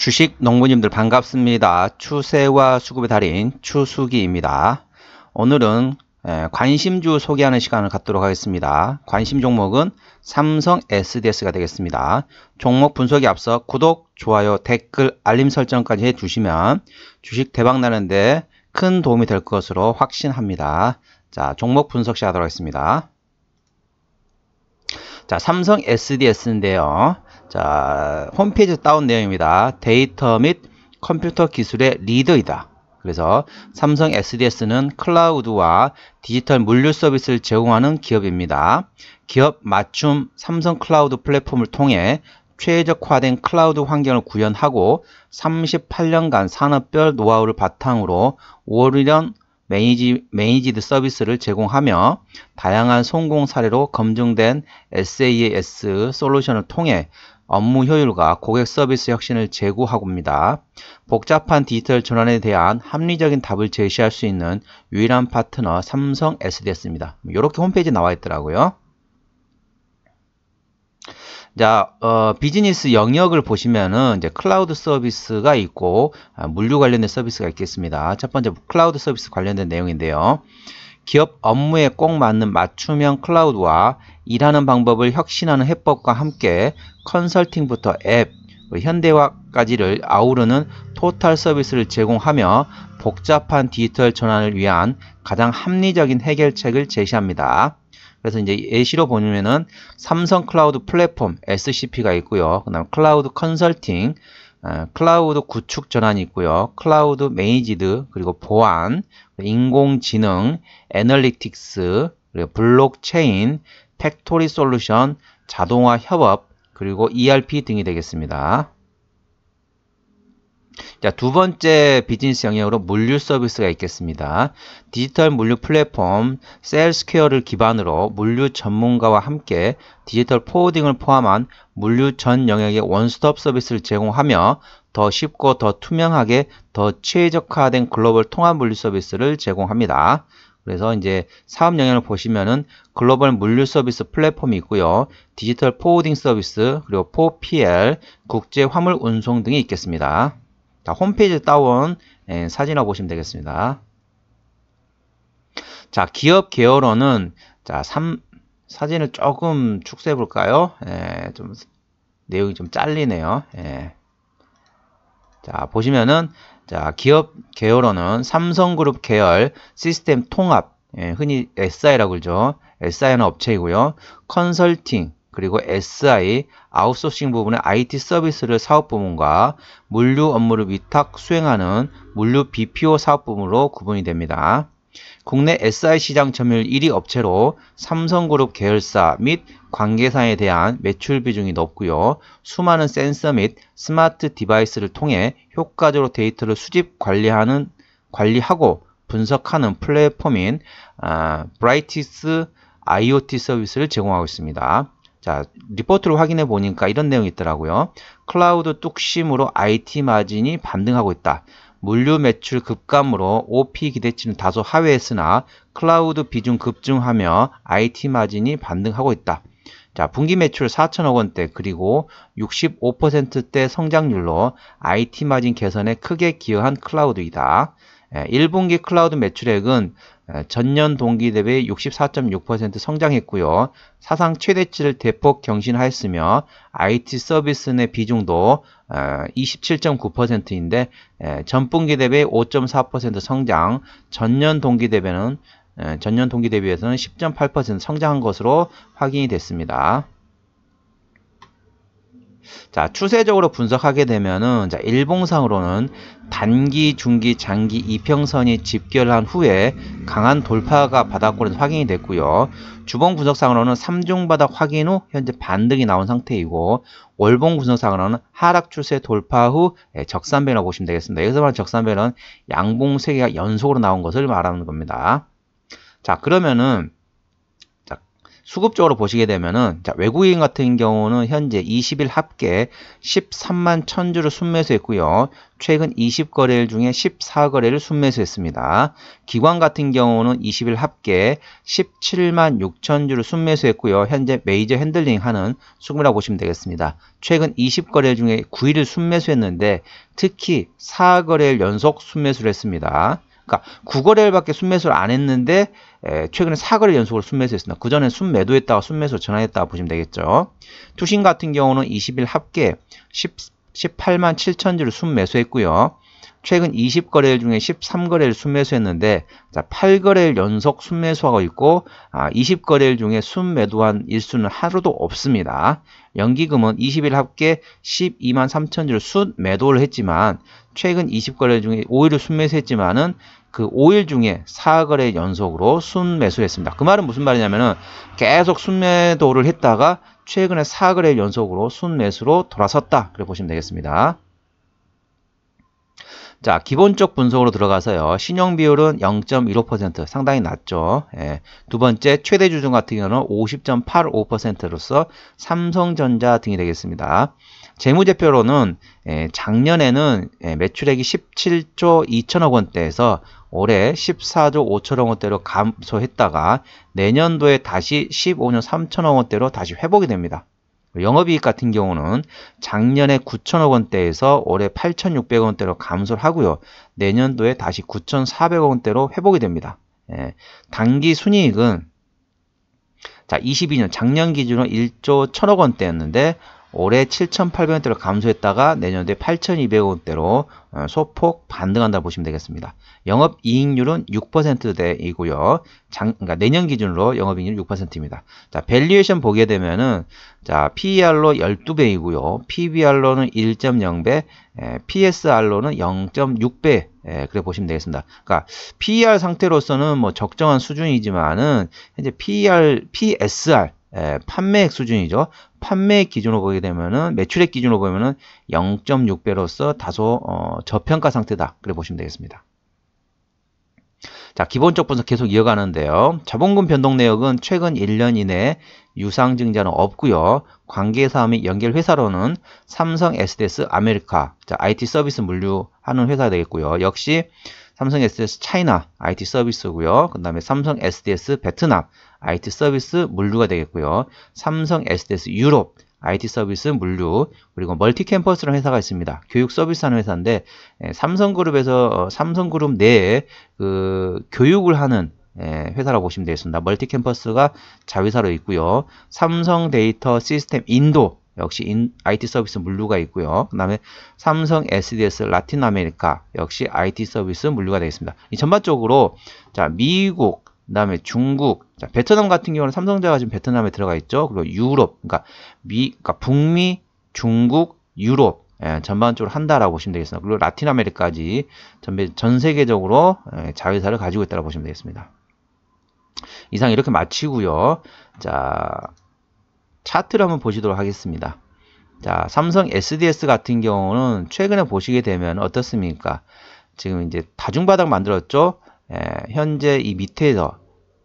주식 농부님들 반갑습니다. 추세와 수급의 달인 추수기입니다. 오늘은 예, 관심주 소개하는 시간을 갖도록 하겠습니다. 관심 종목은 삼성 SDS가 되겠습니다. 종목 분석에 앞서 구독, 좋아요, 댓글, 알림 설정까지 해주시면 주식 대박 나는데 큰 도움이 될 것으로 확신합니다. 자, 종목 분석 시작하도록 하겠습니다. 자, 삼성 SDS인데요. 자, 홈페이지 다운 내용입니다. 데이터 및 컴퓨터 기술의 리더이다. 그래서 삼성 SDS는 클라우드와 디지털 물류 서비스를 제공하는 기업입니다. 기업 맞춤 삼성 클라우드 플랫폼을 통해 최적화된 클라우드 환경을 구현하고 38년간 산업별 노하우를 바탕으로 오리런 매니지, 매니지드 서비스를 제공하며 다양한 성공 사례로 검증된 SaaS 솔루션을 통해 업무 효율과 고객 서비스 혁신을 제고하고입니다. 복잡한 디지털 전환에 대한 합리적인 답을 제시할 수 있는 유일한 파트너 삼성 SDS입니다. 이렇게 홈페이지에 나와 있더라고요. 자, 어, 비즈니스 영역을 보시면은 이제 클라우드 서비스가 있고 아, 물류 관련된 서비스가 있겠습니다. 첫 번째 클라우드 서비스 관련된 내용인데요. 기업 업무에 꼭 맞는 맞춤형 클라우드와 일하는 방법을 혁신하는 해법과 함께 컨설팅부터 앱, 현대화까지를 아우르는 토탈 서비스를 제공하며 복잡한 디지털 전환을 위한 가장 합리적인 해결책을 제시합니다. 그래서 이제 예시로 보면은 삼성 클라우드 플랫폼 SCP가 있고요. 그다음 클라우드 컨설팅 아, 클라우드 구축 전환이 있고요. 클라우드 매니지드, 그리고 보안, 인공지능, 애널리틱스, 그리고 블록체인, 팩토리 솔루션, 자동화 협업, 그리고 ERP 등이 되겠습니다. 자, 두 번째 비즈니스 영역으로 물류 서비스가 있겠습니다. 디지털 물류 플랫폼 셀스퀘어를 기반으로 물류 전문가와 함께 디지털 포워딩을 포함한 물류 전 영역의 원스톱 서비스를 제공하며 더 쉽고 더 투명하게 더 최적화된 글로벌 통합 물류 서비스를 제공합니다. 그래서 이제 사업 영역을 보시면은 글로벌 물류 서비스 플랫폼이 있고요. 디지털 포워딩 서비스, 그리고 4PL, 국제 화물 운송 등이 있겠습니다. 자, 홈페이지 다운 예, 사진화 보시면 되겠습니다. 자, 기업 계열어는 자, 3 사진을 조금 축소해 볼까요? 예, 좀 내용이 좀 잘리네요. 예. 자, 보시면은 자, 기업 계열어는 삼성그룹 계열 시스템 통합, 예, 흔히 SI라고 그러죠. SI는 업체이고요. 컨설팅, 그리고 SI 아웃소싱 부분의 IT 서비스를 사업 부문과 물류 업무를 위탁 수행하는 물류 BPO 사업 부문으로 구분이 됩니다. 국내 SI 시장 점유율 1위 업체로 삼성그룹 계열사 및 관계사에 대한 매출 비중이 높고요. 수많은 센서 및 스마트 디바이스를 통해 효과적으로 데이터를 수집 관리하는 관리하고 분석하는 플랫폼인 아, 브라이티스 IoT 서비스를 제공하고 있습니다. 자, 리포트를 확인해 보니까 이런 내용이 있더라고요. 클라우드 뚝심으로 IT 마진이 반등하고 있다. 물류 매출 급감으로 OP 기대치는 다소 하회했으나 클라우드 비중 급증하며 IT 마진이 반등하고 있다. 자, 분기 매출 4천억 원대 그리고 65%대 성장률로 IT 마진 개선에 크게 기여한 클라우드이다. 1분기 예, 클라우드 매출액은 어, 전년 동기 대비 64.6% 성장했고요. 사상 최대치를 대폭 경신하였으며 IT 서비스 내 비중도 27.9%인데 어, 전분기 대비 5.4% 성장, 전년 동기 대비는 전년 동기 대비해서는 10.8% 성장한 것으로 확인이 됐습니다. 자, 추세적으로 분석하게 되면은 자, 일봉상으로는 단기, 중기, 장기 이평선이 집결한 후에 강한 돌파가 바닥권에서 확인이 됐고요. 주봉 분석상으로는 3중 바닥 확인 후 현재 반등이 나온 상태이고 월봉 분석상으로는 하락 추세 돌파 후 예, 적산배라고 보시면 되겠습니다. 여기서 말하는 적산배는 양봉 세개가 연속으로 나온 것을 말하는 겁니다. 자, 그러면은 수급적으로 보시게 되면은 자, 외국인 같은 경우는 현재 20일 합계 13만 1000주를 순매수했고요. 최근 20거래일 중에 14거래를 순매수했습니다. 기관 같은 경우는 20일 합계 17만 6000주를 순매수했고요. 현재 메이저 핸들링하는 수급이라고 보시면 되겠습니다. 최근 20거래일 중에 9일을 순매수했는데 특히 4거래일 연속 순매수를 했습니다. 그러니까 9거래일밖에 순매수를 안 했는데 에, 최근에 4거래 연속으로 순매수했습니다. 그전에 순매도했다가 순매수 전환했다고 보시면 되겠죠. 투신 같은 경우는 20일 합계 10, 18만 7천주를 순매수했고요. 최근 20거래일 중에 13거래일 순매수했는데 자, 8거래일 연속 순매수하고 있고 아, 20거래일 중에 순매도한 일수는 하루도 없습니다. 연기금은 20일 합계 12만 3천주를 순매도를 했지만 최근 20거래일 중에 5일을 순매수했지만은 그 5일 중에 4거래 연속으로 순매수했습니다. 그 말은 무슨 말이냐면은 계속 순매도를 했다가 최근에 4거래 연속으로 순매수로 돌아섰다. 그래 보시면 되겠습니다. 자, 기본적 분석으로 들어가서요. 신용 비율은 0.15% 상당히 낮죠. 예. 두 번째, 최대 주주 같은 경우는 50.85%로서 삼성전자 등이 되겠습니다. 재무제표로는 예, 작년에는 예, 매출액이 17조 2천억 원대에서 올해 14조 5천억 원대로 감소했다가 내년도에 다시 1 5년 3천억 원대로 다시 회복이 됩니다. 영업이익 같은 경우는 작년에 9천억 원대에서 올해 8,600억 원대로 감소를 하고요. 내년도에 다시 9,400억 원대로 회복이 됩니다. 예, 단기 순이익은 자 22년 작년 기준으로 1조 1천억 원대였는데 올해 7,800원대로 감소했다가 내년도에 8,200원대로 어, 소폭 반등한다 보시면 되겠습니다. 영업 이익률은 6%대이고요. 장, 그러니까 내년 기준으로 영업 이익률 6%입니다. 자, 밸류에이션 보게 되면은 자, PER로 12배이고요. PBR로는 1.0배, PSR로는 0.6배 예, 그래 보시면 되겠습니다. 그러니까 PER 상태로서는 뭐 적정한 수준이지만은 현재 PER, PSR 예, 판매액 수준이죠. 판매 기준으로 보게 되면은 매출액 기준으로 보면은 0.6배로서 다소 어, 저평가 상태다. 그래 보시면 되겠습니다. 자, 기본적 분석 계속 이어가는데요. 자본금 변동 내역은 최근 1년 이내에 유상증자는 없고요. 관계사 및 연결 회사로는 삼성 SDS 아메리카, 자, IT 서비스 물류하는 회사 되겠고요. 역시 삼성 SDS 차이나 IT 서비스고요. 그 다음에 삼성 SDS 베트남 IT 서비스 물류가 되겠고요. 삼성 SDS 유럽 IT 서비스 물류 그리고 멀티 캠퍼스라는 회사가 있습니다. 교육 서비스하는 회사인데 예, 삼성그룹에서 어, 삼성그룹 내에 그 교육을 하는 예, 회사라고 보시면 되겠습니다. 멀티 캠퍼스가 자회사로 있고요. 삼성 데이터 시스템 인도 역시 인, IT 서비스 물류가 있고요. 그 다음에 삼성 SDS 라틴 아메리카 역시 IT 서비스 물류가 되겠습니다. 이 전반적으로 자 미국 그 다음에 중국, 자, 베트남 같은 경우는 삼성자가 지금 베트남에 들어가 있죠. 그리고 유럽, 그러니까 미, 그러니까 북미, 중국, 유럽 예, 전반적으로 한다라고 보시면 되겠습니다. 그리고 라틴 아메리까지 전, 세계적으로 예, 자회사를 가지고 있다고 보시면 되겠습니다. 이상 이렇게 마치고요. 자 차트를 한번 보시도록 하겠습니다. 자 삼성 SDS 같은 경우는 최근에 보시게 되면 어떻습니까? 지금 이제 다중바닥 만들었죠. 예, 현재 이 밑에서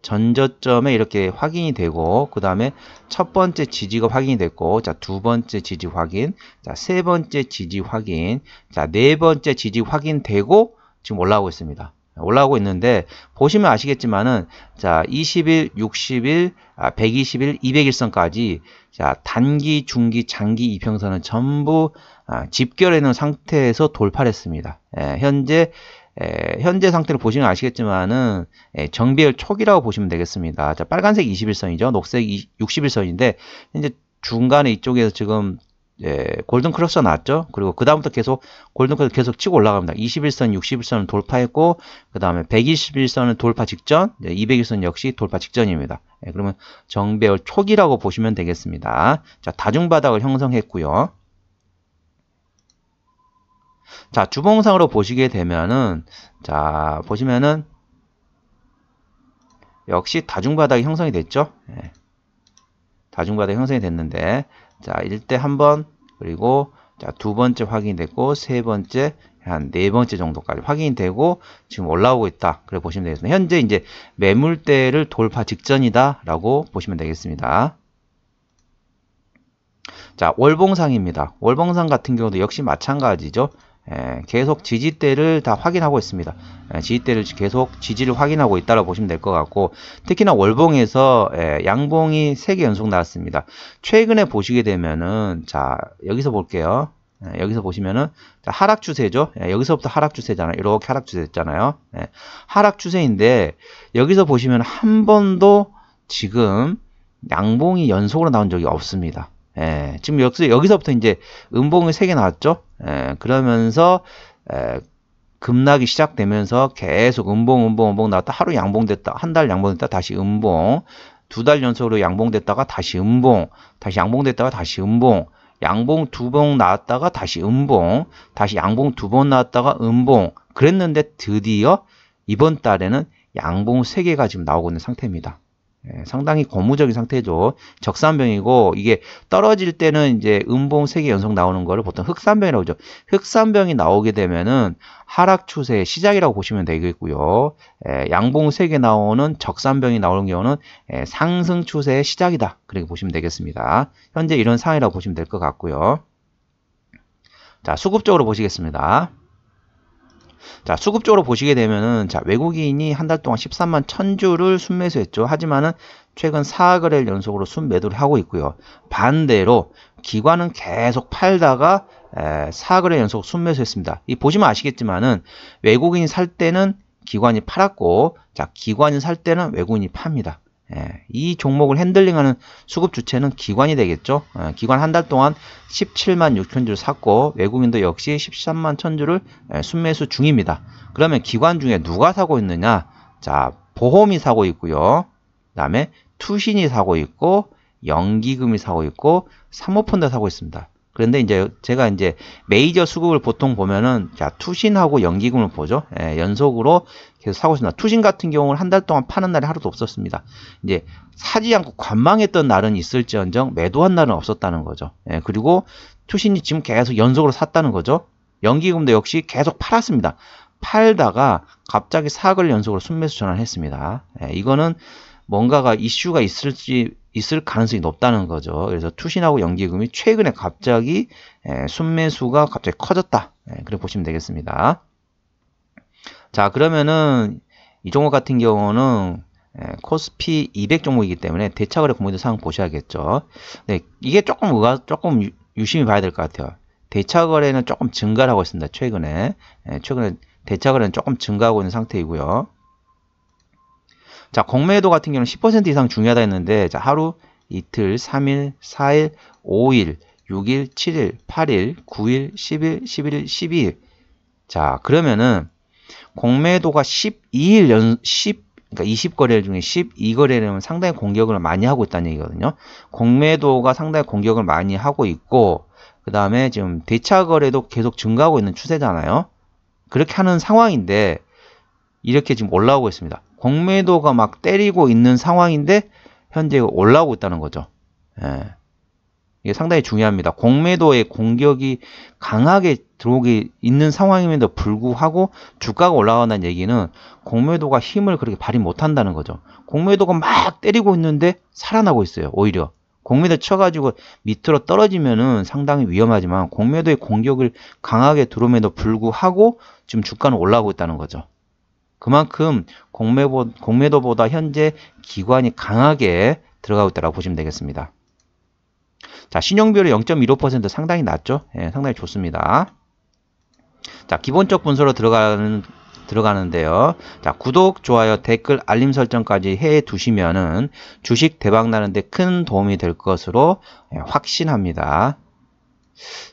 전저점에 이렇게 확인이 되고 그 다음에 첫 번째 지지가 확인이 됐고 자 두 번째 지지 확인 자 세 번째 지지 확인 자 네 번째 지지 확인되고 지금 올라오고 있습니다 올라오고 있는데 보시면 아시겠지만은 자 20일 60일 아, 120일 200일선까지 자 단기 중기 장기 이평선은 전부 아, 집결해 놓은 상태에서 돌파했습니다 예, 현재 에, 현재 상태를 보시면 아시겠지만은 에, 정비열 초기라고 보시면 되겠습니다. 자, 빨간색 21선이죠. 녹색 61선인데 이제 중간에 이쪽에서 지금 예, 골든 크로스 나왔죠. 그리고 그다음부터 계속 골든 크로스 계속 치고 올라갑니다. 21선, 61선을 돌파했고 그다음에 121선을 돌파 직전, 201선 역시 돌파 직전입니다. 예, 그러면 정배열 초기라고 보시면 되겠습니다. 자, 다중바닥을 형성했고요. 자, 주봉상으로 보시게 되면은 자, 보시면은 역시 다중바닥이 형성이 됐죠. 예. 다중바닥이 형성이 됐는데 자, 1대한번 그리고 자, 두 번째 확인됐고 세 번째 한 네 번째 정도까지 확인되고 이 지금 올라오고 있다. 그래 보시면 되겠습니다. 현재 이제 매물대를 돌파 직전이다라고 보시면 되겠습니다. 자, 월봉상입니다. 월봉상 같은 경우도 역시 마찬가지죠. 예, 계속 지지대를 다 확인하고 있습니다. 예, 지지대를 계속 지지를 확인하고 있다고 보시면 될 것 같고 특히나 월봉에서 예, 양봉이 3개 연속 나왔습니다. 최근에 보시게 되면은 자 여기서 볼게요. 여기서 보시면은 하락 추세죠. 여기서부터 하락 추세잖아요. 이렇게 하락 추세였잖아요. 하락 추세인데 여기서 보시면 한 번도 지금 양봉이 연속으로 나온 적이 없습니다. 지금 여기 여기서부터 이제 음봉이 3개 나왔죠. 에, 예, 그러면서 에, 예, 급락이 시작되면서 계속 음봉 음봉 음봉 나왔다 하루 양봉됐다 한 달 양봉됐다 다시 음봉 두 달 연속으로 양봉됐다가 다시 음봉 다시 양봉됐다가 다시 음봉 양봉 두 번 나왔다가 다시 음봉 다시 양봉 두 번 나왔다가 음봉 그랬는데 드디어 이번 달에는 양봉 세개가 지금 나오고 있는 상태입니다. 예, 상당히 고무적인 상태죠. 적산병이고 이게 떨어질 때는 이제 음봉 세 개 연속 나오는 거를 보통 흑산병이라고 하죠. 흑산병이 나오게 되면은 하락 추세의 시작이라고 보시면 되겠고요. 에, 예, 양봉 세 개 나오는 적산병이 나오는 경우는 에, 예, 상승 추세의 시작이다. 그렇게 보시면 되겠습니다. 현재 이런 상황이라고 보시면 될 것 같고요. 자, 수급적으로 보시겠습니다. 자, 수급적으로 보시게 되면은 자, 외국인이 한 달 동안 13만 1000주를 순매수했죠. 하지만은 최근 4거래일 연속으로 순매도를 하고 있고요. 반대로 기관은 계속 팔다가 4거래 연속 순매수했습니다. 이 보시면 아시겠지만은 외국인이 살 때는 기관이 팔았고 자, 기관이 살 때는 외국인이 팝니다. 예, 이 종목을 핸들링하는 수급 주체는 기관이 되겠죠. 예, 기관 한 달 동안 17만 6천 주를 샀고 외국인도 역시 13만 1천 주를 예, 순매수 중입니다. 그러면 기관 중에 누가 사고 있느냐? 자, 보험이 사고 있고요. 그다음에 투신이 사고 있고 연기금이 사고 있고 사모펀드 사고 있습니다. 그런데 이제 제가 이제 메이저 수급을 보통 보면은 자 투신하고 연기금을 보죠. 예, 연속으로 계속 사고 있습니다. 투신 같은 경우는 한 달 동안 파는 날이 하루도 없었습니다. 이제 사지 않고 관망했던 날은 있을지언정 매도한 날은 없었다는 거죠. 예, 그리고 투신이 지금 계속 연속으로 샀다는 거죠. 연기금도 역시 계속 팔았습니다. 팔다가 갑자기 사을 연속으로 순매수 전환했습니다. 예, 이거는 뭔가가 이슈가 있을지 있을 가능성이 높다는 거죠. 그래서 투신하고 연기금이 최근에 갑자기 예, 순매수가 갑자기 커졌다. 예, 그래 보시면 되겠습니다. 자 그러면은 이 종목 같은 경우는 예, 코스피 200 종목이기 때문에 대차거래 공모주 상황 보셔야겠죠. 네, 이게 조금 의아, 조금 유, 유심히 봐야 될 것 같아요. 대차거래는 조금 증가하고 있습니다. 최근에 예, 최근에 대차거래는 조금 증가하고 있는 상태이고요. 자, 공매도 같은 경우는 10% 이상 중요하다 했는데 자, 하루, 이틀, 3일, 4일, 5일, 6일, 7일, 8일, 9일, 10일, 11일, 12일. 자, 그러면은 공매도가 12일 연 10, 그러니까 20거래 중에 12거래는 상당히 공격을 많이 하고 있다는 얘기거든요. 공매도가 상당히 공격을 많이 하고 있고 그 다음에 지금 대차 거래도 계속 증가하고 있는 추세잖아요. 그렇게 하는 상황인데 이렇게 지금 올라오고 있습니다. 공매도가 막 때리고 있는 상황인데 현재 올라오고 있다는 거죠. 예. 이게 상당히 중요합니다. 공매도의 공격이 강하게 들어오기 있는 상황임에도 불구하고 주가가 올라간다는 얘기는 공매도가 힘을 그렇게 발휘 못한다는 거죠. 공매도가 막 때리고 있는데 살아나고 있어요. 오히려 공매도 쳐가지고 밑으로 떨어지면은 상당히 위험하지만 공매도의 공격을 강하게 들어오에도 불구하고 지금 주가는 올라오고 있다는 거죠. 그만큼 공매보, 공매도보다 현재 기관이 강하게 들어가고 있다고 보시면 되겠습니다. 자, 신용비율이 0.15% 상당히 낮죠? 예, 상당히 좋습니다. 자, 기본적 분석으로 들어가는 들어가는데요. 자, 구독, 좋아요, 댓글, 알림 설정까지 해 두시면은 주식 대박 나는데 큰 도움이 될 것으로 예, 확신합니다.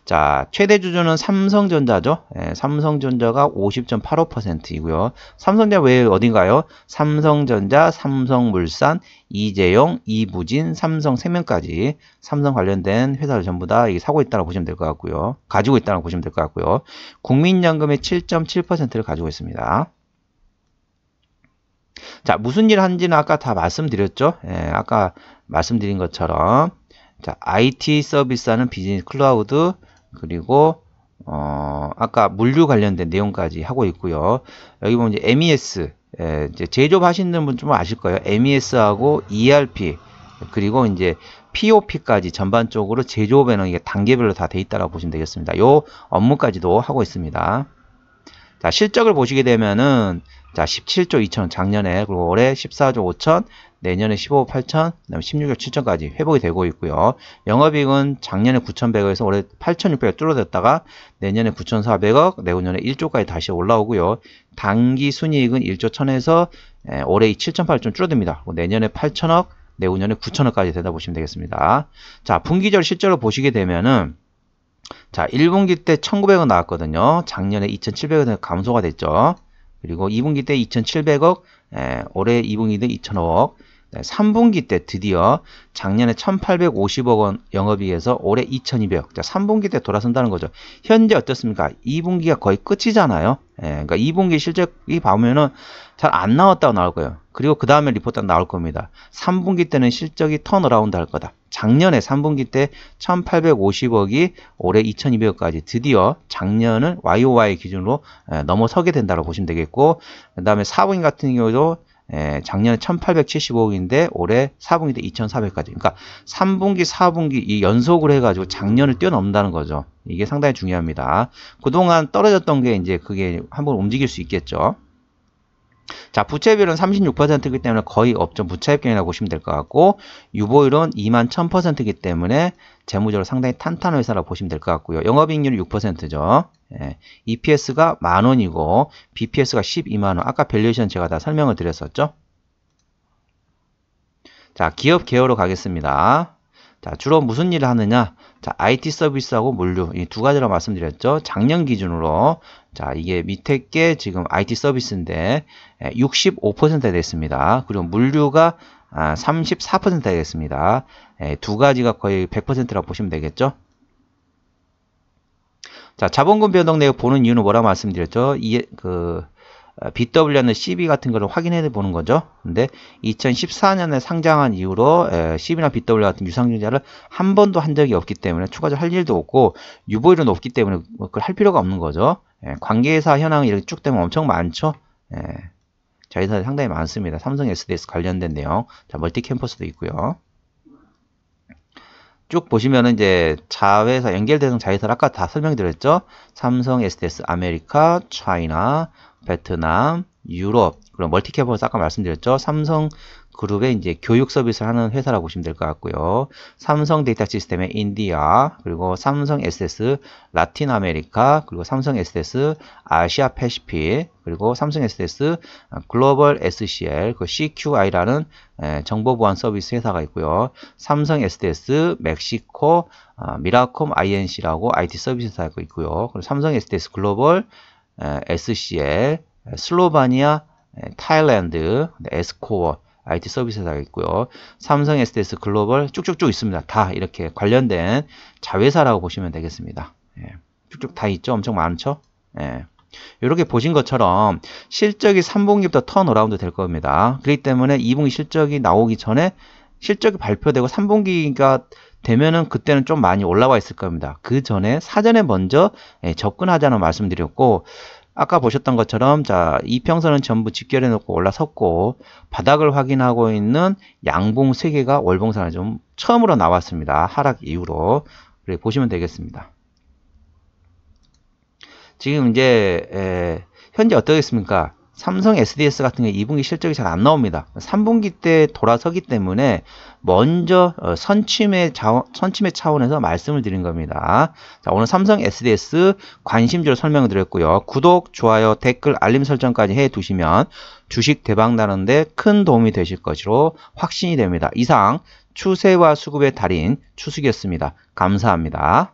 자, 최대 주주는 삼성전자죠. 예, 삼성전자가 50.85%이고요. 삼성전자 왜 어딘가요? 삼성전자, 삼성물산, 이재용, 이부진, 삼성 3명까지 삼성 관련된 회사를 전부 다 사고 있다고 보시면 될 것 같고요. 가지고 있다고 보시면 될 것 같고요. 국민연금의 7.7%를 가지고 있습니다. 자, 무슨 일 한지는 아까 다 말씀드렸죠? 예, 아까 말씀드린 것처럼 자, IT 서비스 하는 비즈니스 클라우드 그리고 어, 아까 물류 관련된 내용까지 하고 있고요. 여기 보면 이제 MES 예, 이제 제조업 하시는 분 좀 아실 거예요. MES하고 ERP 그리고 이제 POP까지 전반적으로 제조업에는 이게 단계별로 다 돼 있다라고 보시면 되겠습니다. 요 업무까지도 하고 있습니다. 자, 실적을 보시게 되면은 자 17조 2천 작년에 그리고 올해 14조 5천 내년에 15조 8천 그다음에 16조 7천까지 회복이 되고 있고요. 영업이익은 작년에 9,100억에서 올해 8,600억 줄어들었다가 내년에 9,400억 내후년에 1조까지 다시 올라오고요. 단기 순이익은 1조 1천에서 예, 올해 7,800억 줄어듭니다. 내년에 8천억 내후년에 9천억까지 되다 보시면 되겠습니다. 자 분기절 실제로 보시게 되면은 자 1분기 때 1900원 나왔거든요 작년에 2700원 감소가 됐죠 그리고 2분기 때 2,700억, 에, 예, 올해 2분기 때 2,000억, 네, 3분기 때 드디어 작년에 1,850억 원 영업이익에서 올해 2,200억. 자, 3분기 때 돌아선다는 거죠. 현재 어떻습니까? 2분기가 거의 끝이잖아요. 예, 그러니까 2분기 실적이 보면은 잘 안 나왔다고 나올 거예요. 그리고 그 다음에 리포트 나올 겁니다. 3분기 때는 실적이 턴어라운드 할 거다. 작년에 3분기 때 1850억이 올해 2200억까지 드디어 작년을 YOY 기준으로 넘어서게 된다고 보시면 되겠고 그 다음에 4분기 같은 경우도 작년에 1875억인데 올해 4분기 때 2400까지 그러니까 3분기 4분기 이 연속을 해가지고 작년을 뛰어넘는다는 거죠 이게 상당히 중요합니다 그동안 떨어졌던 게 이제 그게 한번 움직일 수 있겠죠 자, 부채비율은 36%이기 때문에 거의 없죠. 부채 입경이라고 보시면 될 것 같고 유보율은 2 1000%이기 때문에 재무적으로 상당히 탄탄한 회사라고 보시면 될 것 같고요. 영업이익률이 6%죠. 예, EPS가 만 원이고 BPS가 12만 원. 아까 밸류에이션 제가 다 설명을 드렸었죠. 자, 기업 계열로 가겠습니다. 자, 주로 무슨 일을 하느냐? 자, IT 서비스하고 물류. 이 두 가지로 말씀드렸죠. 작년 기준으로. 자, 이게 밑에 게 지금 IT 서비스인데 65%가 예, 됐습니다. 그리고 물류가 34%가 아, 됐습니다. 예, 두 가지가 거의 100%라고 보시면 되겠죠. 자, 자본금 변동 내역 보는 이유는 뭐라 고 말씀드렸죠? 이, 그, 어, BW는 CB 같은 거를 확인해 보는 거죠. 근데 2014년에 상장한 이후로 CB나 BW 같은 유상증자를 한 번도 한 적이 없기 때문에 추가적으로 할 일도 없고 유보율은 없기 때문에 뭐 그걸 할 필요가 없는 거죠. 예, 관계사 현황이 이렇게 쭉 되면 엄청 많죠. 자회사 예, 상당히 많습니다. 삼성 SDS 관련된 내용, 자, 멀티 캠퍼스도 있고요. 쭉보시면 이제 자회사 연결 대상 자회사를 아까 다 설명드렸죠. 삼성 SDS 아메리카, 차이나, 베트남, 유럽, 그런 멀티캡업에서 아까 말씀드렸죠. 삼성 그룹의 이제 교육 서비스를 하는 회사라고 보시면 될 것 같고요. 삼성 데이터 시스템의 인디아, 그리고 삼성 SS 라틴 아메리카, 그리고 삼성 SS 아시아 패시픽, 그리고 삼성 SS 글로벌 SCL, 그 CQI라는 예, 정보 보안 서비스 회사가 있고요. 삼성 SDS 멕시코 아, 미라콤 INC라고 IT 서비스 회사가 있고요. 그리고 삼성 SDS 글로벌 SCL, 슬로바니아, 타일랜드, 네, 에스코어, IT 서비스 회사가 있고요. 삼성 SDS 글로벌 쭉쭉쭉 있습니다. 다 이렇게 관련된 자회사라고 보시면 되겠습니다. 예, 쭉쭉 다 있죠? 엄청 많죠? 예. 이렇게 보신 것처럼 실적이 3분기부터 턴어라운드 될 겁니다. 그렇기 때문에 2분기 실적이 나오기 전에 실적이 발표되고 3분기가 되면은 그때는 좀 많이 올라와 있을 겁니다. 그 전에 사전에 먼저 예, 접근하자는 말씀드렸고 아까 보셨던 것처럼 자 이평선은 전부 직결해 놓고 올라섰고 바닥을 확인하고 있는 양봉 세 개가 월봉산에 좀 처음으로 나왔습니다. 하락 이후로 그래 보시면 되겠습니다. 지금 이제 에, 예, 현재 어떻겠습니까 삼성 SDS 같은 게 2분기 실적이 잘 안 나옵니다. 3분기 때 돌아서기 때문에 먼저 어, 선침의 자원, 선침의 차원에서 말씀을 드린 겁니다. 자, 오늘 삼성 SDS 관심주로 설명을 드렸고요. 구독, 좋아요, 댓글, 알림 설정까지 해 두시면 주식 대박 나는데 큰 도움이 되실 것으로 확신이 됩니다. 이상 추세와 수급의 달인 추수이었습니다 감사합니다.